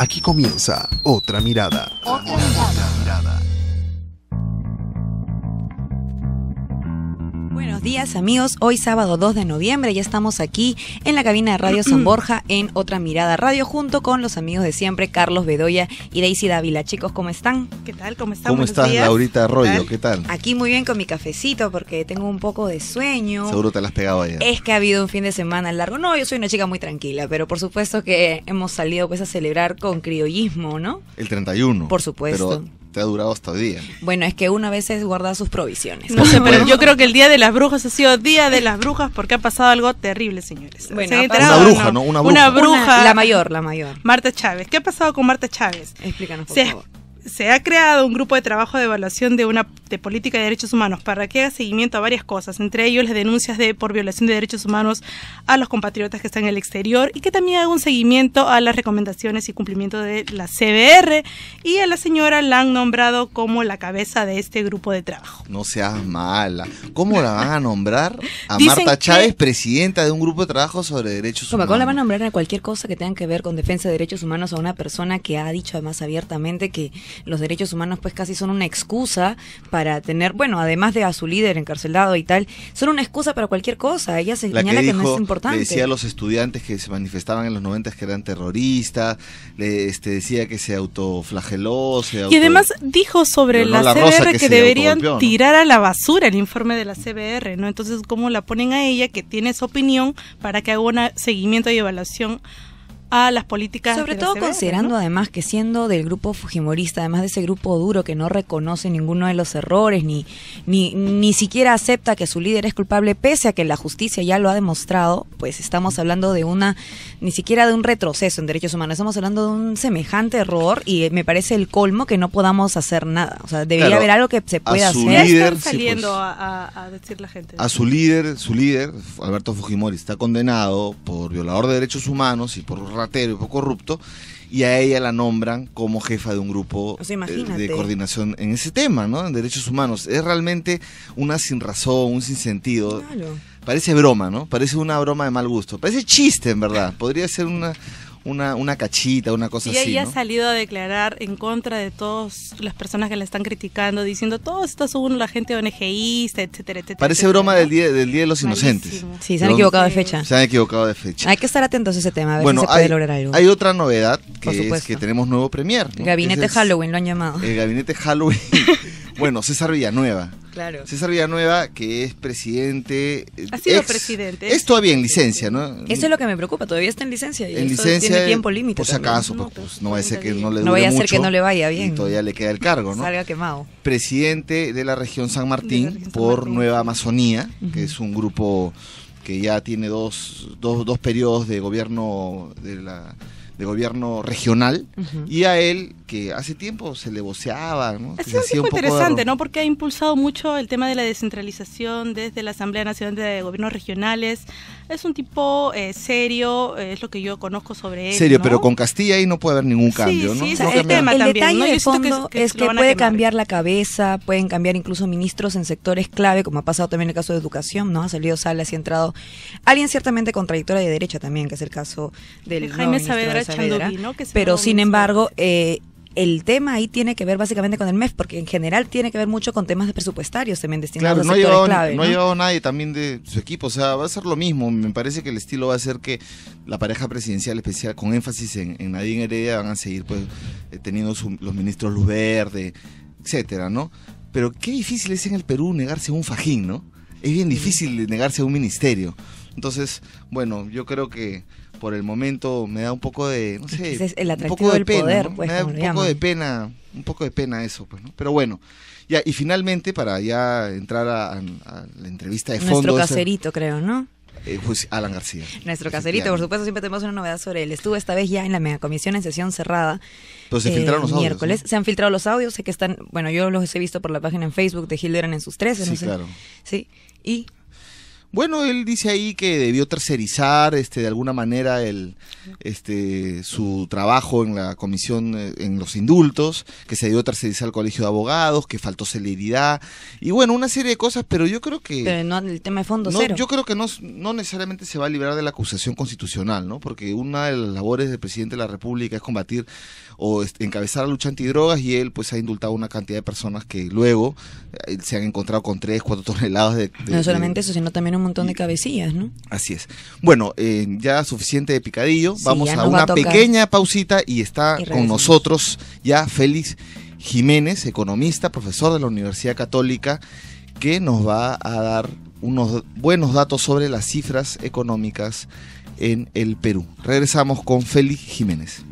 Aquí comienza Otra Mirada. Otra mirada. Buenos días amigos, hoy sábado 2 de noviembre ya estamos aquí en la cabina de Radio San Borja en Otra Mirada Radio junto con los amigos de siempre Carlos Bedoya y Daisy Dávila. Chicos, ¿cómo están? ¿Qué tal? ¿Cómo están? ¿Cómo estás, Laurita Arroyo? ¿Qué tal? Aquí muy bien con mi cafecito porque tengo un poco de sueño. Seguro te las has pegado ayer. Es que ha habido un fin de semana largo. No, yo soy una chica muy tranquila, pero por supuesto que hemos salido pues a celebrar con criollismo, ¿no? El 31. Por supuesto te ha durado hasta hoy día. Bueno, es que una vez es guardar sus provisiones. No pero yo creo que el Día de las Brujas ha sido Día de las Brujas porque ha pasado algo terrible, señores. Bueno, una bruja, no? Una bruja. Una bruja. la mayor, la mayor. Marta Chávez. ¿Qué ha pasado con Marta Chávez? Explícanos, por favor se ha creado un grupo de trabajo de evaluación de una de política de derechos humanos para que haga seguimiento a varias cosas, entre ellos las denuncias de por violación de derechos humanos a los compatriotas que están en el exterior y que también haga un seguimiento a las recomendaciones y cumplimiento de la CBR y a la señora la han nombrado como la cabeza de este grupo de trabajo. No seas mala. ¿Cómo la van a nombrar a Marta Chávez, presidenta de un grupo de trabajo sobre derechos humanos? ¿Cómo la van a nombrar a cualquier cosa que tenga que ver con defensa de derechos humanos a una persona que ha dicho además abiertamente que los derechos humanos pues casi son una excusa para tener, bueno, además de a su líder encarcelado y tal, son una excusa para cualquier cosa. Ella se señala que, no es importante. Le decía a los estudiantes que se manifestaban en los 90 que eran terroristas, le este, decía que se autoflageló. Y además dijo sobre la, CBR que, deberían tirar a la basura el informe de la CBR, ¿no? Entonces, ¿cómo la ponen a ella que tiene su opinión para que haga un seguimiento y evaluación? a las políticas. Sobre todo considerando además que siendo del grupo Fujimorista, además de ese grupo duro que no reconoce ninguno de los errores, ni, ni, ni siquiera acepta que su líder es culpable, pese a que la justicia ya lo ha demostrado, pues estamos hablando de una, ni siquiera de un retroceso en derechos humanos, estamos hablando de un semejante error y eh, me parece el colmo que no podamos hacer nada. O sea, debería haber algo que se pueda hacer. saliendo pues. a, decir la gente. A su líder, su líder, Alberto Fujimori, está condenado por violador de derechos humanos y por y corrupto, y a ella la nombran como jefa de un grupo eh, de coordinación en ese tema, ¿no? En derechos humanos. Es realmente una sin razón, un sinsentido. Claro. Parece broma, ¿no? Parece una broma de mal gusto. Parece chiste, en verdad. Podría ser una, una, una cachita, una cosa así. Y ella ha salido a declarar en contra de todas las personas que la están criticando, diciendo todo esto según la gente ONGista, etcétera, etcétera. Parece broma del día, del día de los Inocentes. Sí, se han equivocado de fecha. Se han equivocado de fecha. Hay que estar atentos a ese tema, a hay, Hay otra novedad que es que tenemos nuevo premier. El Gabinete Halloween lo han llamado. El gabinete Halloween. bueno, César Villanueva César Villanueva, que es presidente. Eh, ha sido presidente. Es todavía en licencia, ¿no? Eso es lo que me preocupa, todavía está en licencia. Y en licencia. Tiene tiempo límite. Por si acaso, no, pues, pues, pues vaya a ser que no le No vaya a ser que no le vaya bien. todavía le queda el cargo, ¿no? Salga quemado. Presidente de la región San Martín por Nueva Amazonía, que es un grupo que ya tiene dos, periodos de gobierno de la de gobierno regional y a él que hace tiempo se le voceaba. ¿no? Es un tipo interesante, ¿no? Porque ha impulsado mucho el tema de la descentralización desde la Asamblea Nacional de Gobiernos Regionales. Es un tipo eh, serio, es lo que yo conozco sobre él. Serio, pero con Castilla ahí no puede haber ningún cambio, ¿no? Sí, el, tema el detalle de fondo es que puede cambiar la cabeza, pueden cambiar incluso ministros en sectores clave, como ha pasado también en el caso de educación, ¿no? Ha salido Salas y ha entrado alguien ciertamente contradictorio de derecha también, que es el caso del de Jaime de Saavedra ¿no? pero sin embargo, eh, el tema ahí tiene que ver básicamente con el MEF, porque en general tiene que ver mucho con temas de presupuestarios también destinados claro, a no No, ha nadie también de su equipo, o sea, va a ser lo mismo. Me parece que el estilo va a ser que la pareja presidencial especial, con énfasis en, en Nadine Heredia, van a seguir pues eh, teniendo los ministros Luverde, etcétera, ¿no? Pero qué difícil es en el Perú negarse a un fajín, ¿no? Es bien difícil negarse a un ministerio. Entonces, bueno, yo creo que por el momento me da un poco de, no sé, es el atractivo del poder, pues, me da un poco de pena, un poco de pena eso, pues, Pero bueno, ya, y finalmente para ya entrar a, la entrevista de fondo. Nuestro caserito, creo, ¿no? Eh, pues, Alan García. Nuestro caserito, por supuesto, siempre tenemos una novedad sobre él. Estuvo esta vez ya en la comisión en sesión cerrada. Pues se eh, filtraron los miércoles. audios. Se han filtrado los audios, sé que están, bueno, yo los he visto por la página en Facebook de Hilderan en sus tres Sí, no sé. claro. Sí, y bueno, él dice ahí que debió tercerizar este, de alguna manera el, este, su trabajo en la comisión eh, en los indultos, que se debió tercerizar al colegio de abogados, que faltó celeridad y bueno, una serie de cosas, pero yo creo que... no, el tema de fondo no, cero. Yo creo que no, no necesariamente se va a liberar de la acusación constitucional, ¿no? Porque una de las labores del presidente de la República es combatir o este, encabezar la lucha antidrogas y él pues ha indultado una cantidad de personas que luego eh, se han encontrado con tres, cuatro toneladas de... no solamente eso, sino también un montón de cabecillas, ¿no? Así es. Bueno, eh, ya suficiente de picadillo. Vamos a una pequeña pausita y está con nosotros ya Félix Jiménez, economista, profesor de la Universidad Católica, que nos va a dar unos buenos datos sobre las cifras económicas en el Perú. Regresamos con Félix Jiménez.